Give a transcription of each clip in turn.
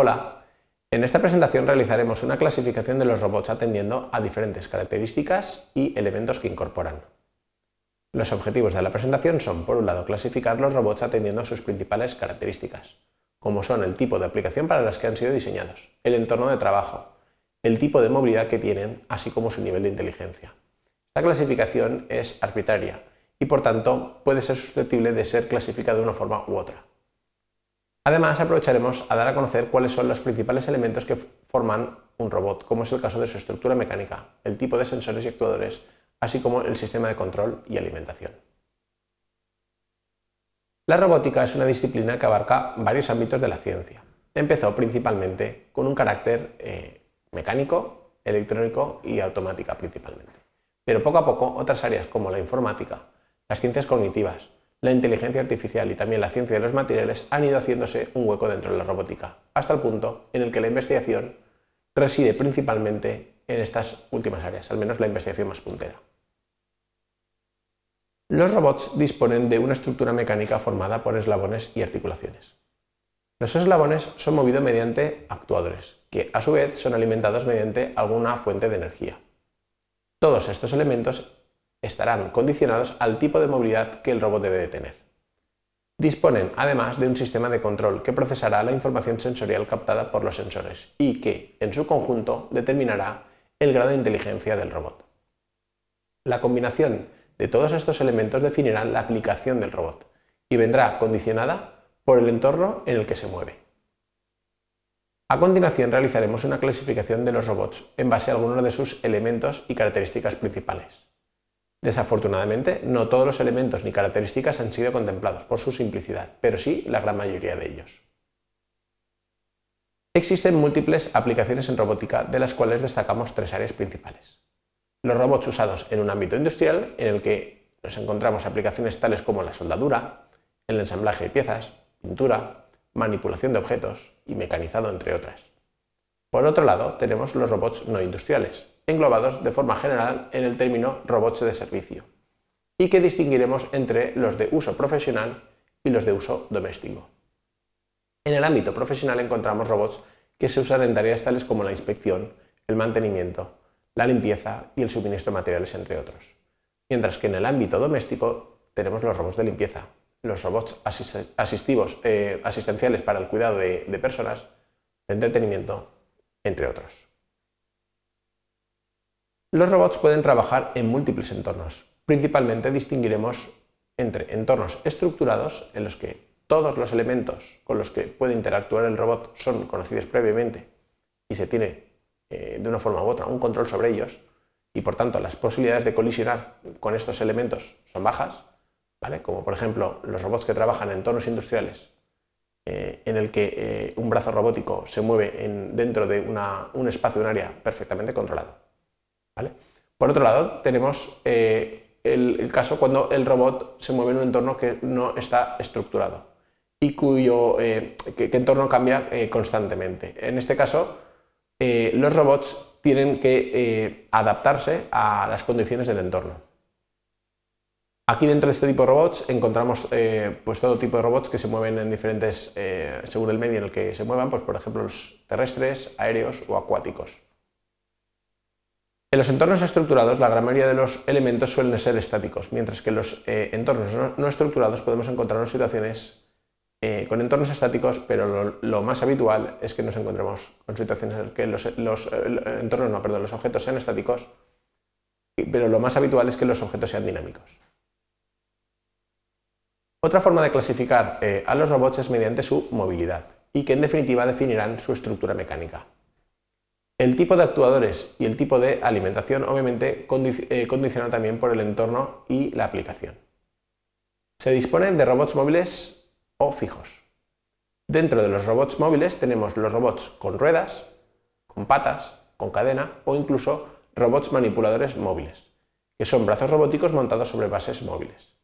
Hola, en esta presentación realizaremos una clasificación de los robots atendiendo a diferentes características y elementos que incorporan. Los objetivos de la presentación son, por un lado, clasificar los robots atendiendo a sus principales características, como son el tipo de aplicación para las que han sido diseñados, el entorno de trabajo, el tipo de movilidad que tienen, así como su nivel de inteligencia. Esta clasificación es arbitraria y, por tanto, puede ser susceptible de ser clasificada de una forma u otra. Además, aprovecharemos a dar a conocer cuáles son los principales elementos que forman un robot, como es el caso de su estructura mecánica, el tipo de sensores y actuadores, así como el sistema de control y alimentación. La robótica es una disciplina que abarca varios ámbitos de la ciencia. Empezó principalmente con un carácter eh, mecánico, electrónico y automática principalmente. Pero poco a poco otras áreas como la informática, las ciencias cognitivas, la inteligencia artificial y también la ciencia de los materiales han ido haciéndose un hueco dentro de la robótica, hasta el punto en el que la investigación reside principalmente en estas últimas áreas, al menos la investigación más puntera. Los robots disponen de una estructura mecánica formada por eslabones y articulaciones. Los eslabones son movidos mediante actuadores, que a su vez son alimentados mediante alguna fuente de energía. Todos estos elementos estarán condicionados al tipo de movilidad que el robot debe de tener. Disponen además de un sistema de control que procesará la información sensorial captada por los sensores y que, en su conjunto, determinará el grado de inteligencia del robot. La combinación de todos estos elementos definirá la aplicación del robot y vendrá condicionada por el entorno en el que se mueve. A continuación realizaremos una clasificación de los robots en base a algunos de sus elementos y características principales. Desafortunadamente, no todos los elementos ni características han sido contemplados por su simplicidad, pero sí la gran mayoría de ellos. Existen múltiples aplicaciones en robótica de las cuales destacamos tres áreas principales. Los robots usados en un ámbito industrial, en el que nos encontramos aplicaciones tales como la soldadura, el ensamblaje de piezas, pintura, manipulación de objetos y mecanizado, entre otras. Por otro lado, tenemos los robots no industriales, englobados de forma general en el término robots de servicio y que distinguiremos entre los de uso profesional y los de uso doméstico. En el ámbito profesional encontramos robots que se usan en tareas tales como la inspección, el mantenimiento, la limpieza y el suministro de materiales, entre otros. Mientras que en el ámbito doméstico tenemos los robots de limpieza, los robots asistivos, eh, asistenciales para el cuidado de, de personas, de entretenimiento, entre otros. Los robots pueden trabajar en múltiples entornos. Principalmente distinguiremos entre entornos estructurados, en los que todos los elementos con los que puede interactuar el robot son conocidos previamente y se tiene eh, de una forma u otra un control sobre ellos, y por tanto las posibilidades de colisionar con estos elementos son bajas, como por ejemplo los robots que trabajan en entornos industriales eh, en el que eh, un brazo robótico se mueve dentro de un espacio, un área perfectamente controlado. Por otro lado, tenemos eh, el, caso cuando el robot se mueve en un entorno que no está estructurado y cuyo eh, que, entorno cambia eh, constantemente. En este caso, los robots tienen que adaptarse a las condiciones del entorno. Aquí dentro de este tipo de robots encontramos pues todo tipo de robots que se mueven en diferentes, según el medio en el que se muevan, pues por ejemplo los terrestres, aéreos o acuáticos. En los entornos estructurados, la gran mayoría de los elementos suelen ser estáticos, mientras que en los eh, entornos no, estructurados podemos encontrarnos situaciones eh, con entornos estáticos, pero lo, más habitual es que nos encontremos con situaciones en que los, eh, entornos, no, perdón, los objetos sean estáticos, pero lo más habitual es que los objetos sean dinámicos. Otra forma de clasificar a los robots es mediante su movilidad, y que en definitiva definirán su estructura mecánica. El tipo de actuadores y el tipo de alimentación obviamente eh, condicionan condiciona también por el entorno y la aplicación. Se disponen de robots móviles o fijos. Dentro de los robots móviles tenemos los robots con ruedas, con patas, con cadena o incluso robots manipuladores móviles, que son brazos robóticos montados sobre bases móviles.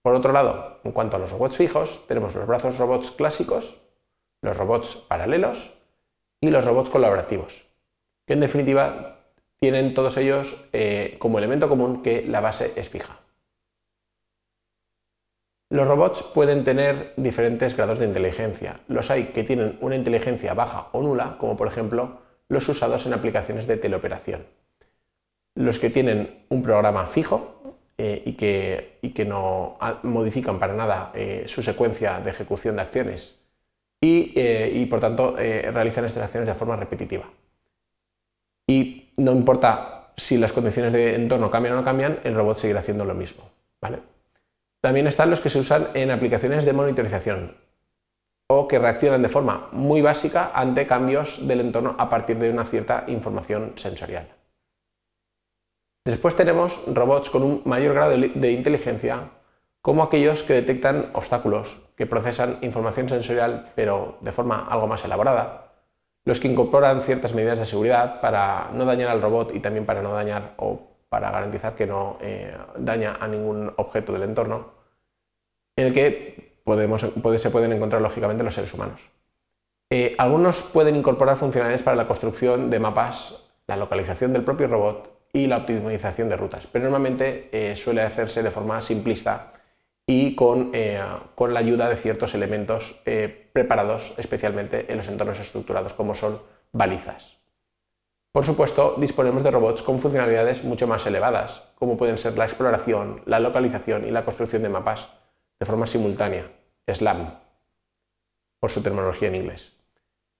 Por otro lado, en cuanto a los robots fijos, tenemos los brazos robots clásicos, los robots paralelos y los robots colaborativos, que en definitiva tienen todos ellos eh, como elemento común que la base es fija. Los robots pueden tener diferentes grados de inteligencia. Los hay que tienen una inteligencia baja o nula, como por ejemplo los usados en aplicaciones de teleoperación. Los que tienen un programa fijo eh, y, que, no ah, modifican para nada eh, su secuencia de ejecución de acciones eh, y, por tanto eh, realizan estas acciones de forma repetitiva. Y no importa si las condiciones de entorno cambian o no cambian, el robot seguirá haciendo lo mismo. ¿vale? También están los que se usan en aplicaciones de monitorización o que reaccionan de forma muy básica ante cambios del entorno a partir de una cierta información sensorial. Después tenemos robots con un mayor grado de inteligencia como aquellos que detectan obstáculos, que procesan información sensorial pero de forma algo más elaborada, los que incorporan ciertas medidas de seguridad para no dañar al robot y también para no dañar o para garantizar que no eh, daña a ningún objeto del entorno, en el que podemos, se pueden encontrar lógicamente los seres humanos. Eh, algunos pueden incorporar funcionalidades para la construcción de mapas, la localización del propio robot y la optimización de rutas, pero normalmente eh, suele hacerse de forma simplista y eh, con, la ayuda de ciertos elementos eh, preparados especialmente en los entornos estructurados como son balizas. Por supuesto, disponemos de robots con funcionalidades mucho más elevadas, como pueden ser la exploración, la localización y la construcción de mapas de forma simultánea, SLAM, por su terminología en inglés.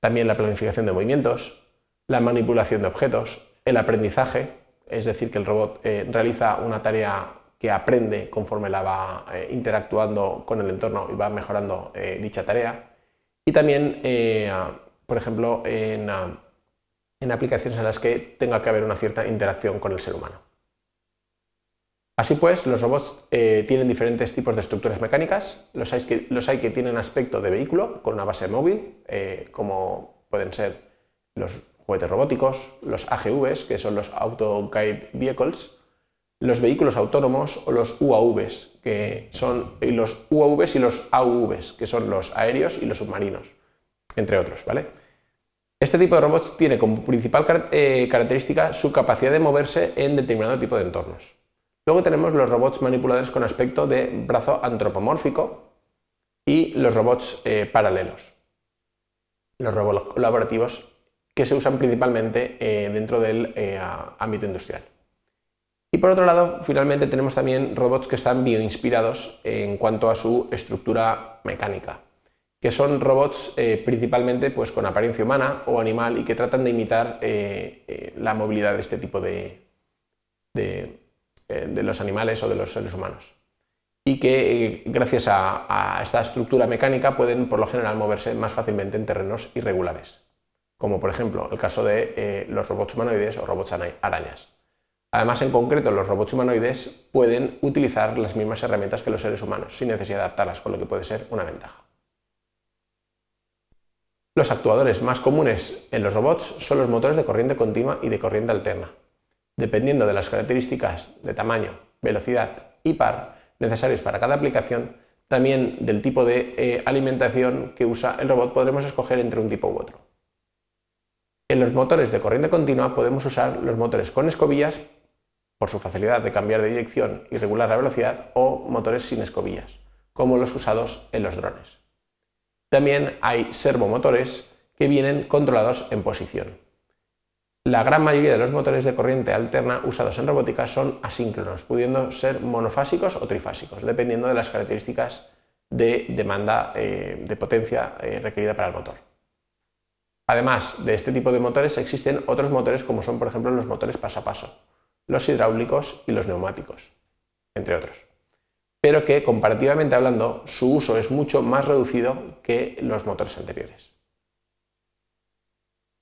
También la planificación de movimientos, la manipulación de objetos, el aprendizaje, es decir, que el robot eh, realiza una tarea que aprende conforme la va eh, interactuando con el entorno y va mejorando eh, dicha tarea. Y también, eh, ah, por ejemplo, ah, en, aplicaciones en las que tenga que haber una cierta interacción con el ser humano. Así pues, los robots tienen diferentes tipos de estructuras mecánicas. Los hay, que, los hay, que, tienen aspecto de vehículo con una base móvil, como pueden ser los juguetes robóticos, los AGVs, que son los Auto Guide Vehicles, los vehículos autónomos o los UAVs, que son los UAVs y los AUVs, que son los aéreos y los submarinos, entre otros, ¿vale? Este tipo de robots tiene como principal eh, característica su capacidad de moverse en determinado tipo de entornos. Luego tenemos los robots manipuladores con aspecto de brazo antropomórfico y los robots eh, paralelos. Los robots colaborativos que se usan principalmente eh, dentro del ámbito industrial. Y por otro lado, finalmente tenemos también robots que están bioinspirados en cuanto a su estructura mecánica, que son robots eh, principalmente pues, con apariencia humana o animal y que tratan de imitar eh, eh, la movilidad de este tipo de, de, los animales o de los seres humanos. Y que gracias a esta estructura mecánica pueden por lo general moverse más fácilmente en terrenos irregulares, como por ejemplo el caso de los robots humanoides o robots arañas. Además, en concreto, los robots humanoides pueden utilizar las mismas herramientas que los seres humanos, sin necesidad de adaptarlas, con lo que puede ser una ventaja. Los actuadores más comunes en los robots son los motores de corriente continua y de corriente alterna. Dependiendo de las características de tamaño, velocidad y par necesarios para cada aplicación, también del tipo de eh, alimentación que usa el robot podremos escoger entre un tipo u otro. En los motores de corriente continua podemos usar los motores con escobillas por su facilidad de cambiar de dirección y regular la velocidad, o motores sin escobillas, como los usados en los drones. También hay servomotores que vienen controlados en posición. La gran mayoría de los motores de corriente alterna usados en robótica son asíncronos, pudiendo ser monofásicos o trifásicos, dependiendo de las características de demanda eh, de potencia eh, requerida para el motor. Además de este tipo de motores existen otros motores como son por ejemplo los motores paso a paso, los hidráulicos y los neumáticos, entre otros. Pero que comparativamente hablando, su uso es mucho más reducido que los motores anteriores.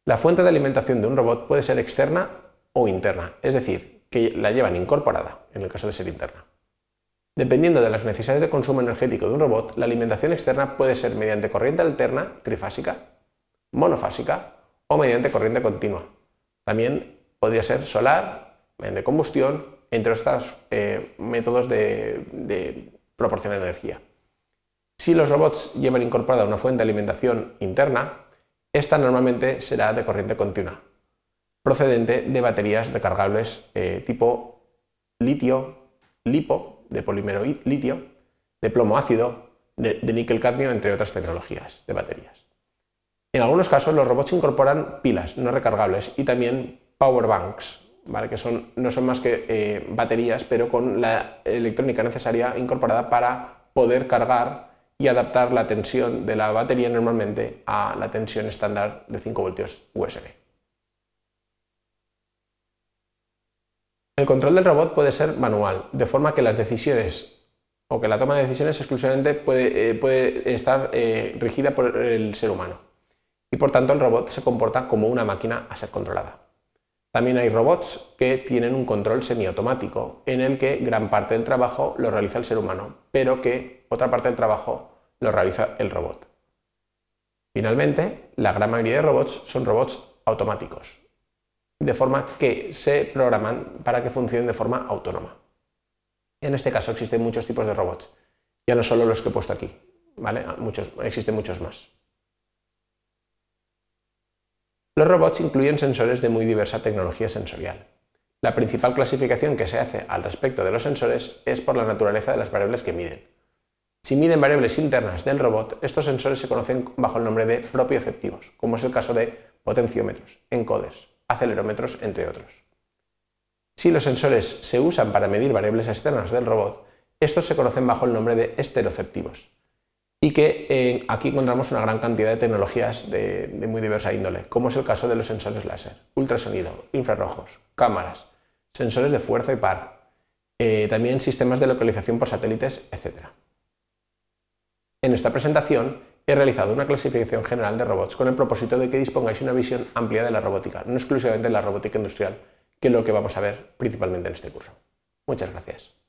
La fuente de alimentación de un robot puede ser externa o interna, es decir, que la llevan incorporada, en el caso de ser interna. Dependiendo de las necesidades de consumo energético de un robot, la alimentación externa puede ser mediante corriente alterna, trifásica, monofásica o mediante corriente continua. También podría ser solar, de combustión, entre estos eh, métodos de, de proporcionar energía. Si los robots llevan incorporada una fuente de alimentación interna, esta normalmente será de corriente continua, procedente de baterías recargables eh, tipo litio, lipo, de polímero litio, de plomo ácido, de níquel cadmio, entre otras tecnologías de baterías. En algunos casos los robots incorporan pilas no recargables y también power banks, que no son más que eh, baterías, pero con la electrónica necesaria incorporada para poder cargar y adaptar la tensión de la batería normalmente a la tensión estándar de 5 voltios USB. El control del robot puede ser manual, de forma que las decisiones o que la toma de decisiones exclusivamente puede, eh, estar eh, rigida por el ser humano. Y por tanto el robot se comporta como una máquina a ser controlada. También hay robots que tienen un control semiautomático, en el que gran parte del trabajo lo realiza el ser humano, pero que otra parte del trabajo lo realiza el robot. Finalmente, la gran mayoría de robots son robots automáticos, de forma que se programan para que funcionen de forma autónoma. En este caso existen muchos tipos de robots, ya no solo los que he puesto aquí, ¿vale? existen muchos más. Los robots incluyen sensores de muy diversa tecnología sensorial. La principal clasificación que se hace al respecto de los sensores es por la naturaleza de las variables que miden. Si miden variables internas del robot, estos sensores se conocen bajo el nombre de propioceptivos, como es el caso de potenciómetros, encoders, acelerómetros, entre otros. Si los sensores se usan para medir variables externas del robot, estos se conocen bajo el nombre de esteroceptivos y que eh, aquí encontramos una gran cantidad de tecnologías de, muy diversa índole, como es el caso de los sensores láser, ultrasonido, infrarrojos, cámaras, sensores de fuerza y par, eh, también sistemas de localización por satélites, etc. En esta presentación he realizado una clasificación general de robots con el propósito de que dispongáis una visión amplia de la robótica, no exclusivamente de la robótica industrial, que es lo que vamos a ver principalmente en este curso. Muchas gracias.